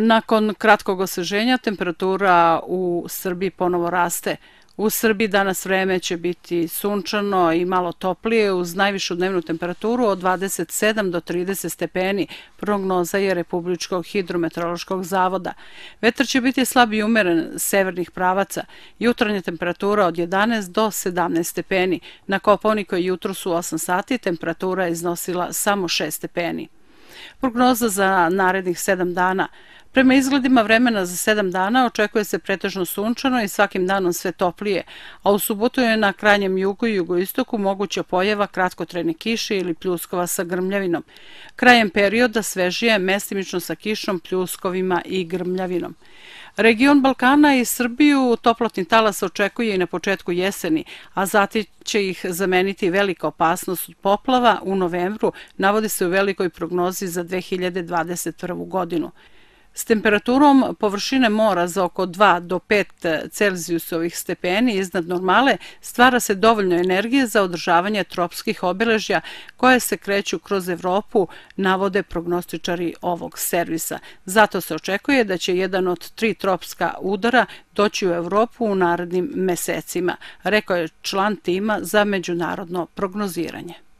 Nakon kratkog osveženja temperatura u Srbiji ponovo raste. U Srbiji danas vreme će biti sunčano i malo toplije uz najvišu dnevnu temperaturu od 27 do 30 stepeni, prognoza je Republičkog hidrometeorološkog zavoda. Vetar će biti slab i umeren severnih pravaca, jutranja temperatura od 11 do 17 stepeni. Na Koponiku je jutro su 8 sati, temperatura je iznosila samo 6 stepeni. Prognoza za narednih 7 dana – Prema izgledima vremena za sedam dana očekuje se pretežno sunčano i svakim danom sve toplije, a u subotu je na krajnjem jugu i jugoistoku moguća pojava kratkotrene kiše ili pljuskova sa grmljavinom. Krajem perioda svežije mestimično sa kišom, pljuskovima i grmljavinom. Region Balkana i Srbiju toplotni talas očekuje i na početku jeseni, a zatim će ih zameniti velika opasnost od poplava u novembru, navodi se u velikoj prognozi za 2021. godinu. S temperaturom površine mora za oko 2 do 5 Celzijusovih stepeni iznad normale stvara se dovoljno energije za održavanje tropskih obeležja koje se kreću kroz Evropu, navode prognostičari ovog servisa. Zato se očekuje da će jedan od tri tropska udara doći u Evropu u narednim mesecima, rekao je član tima za međunarodno prognoziranje.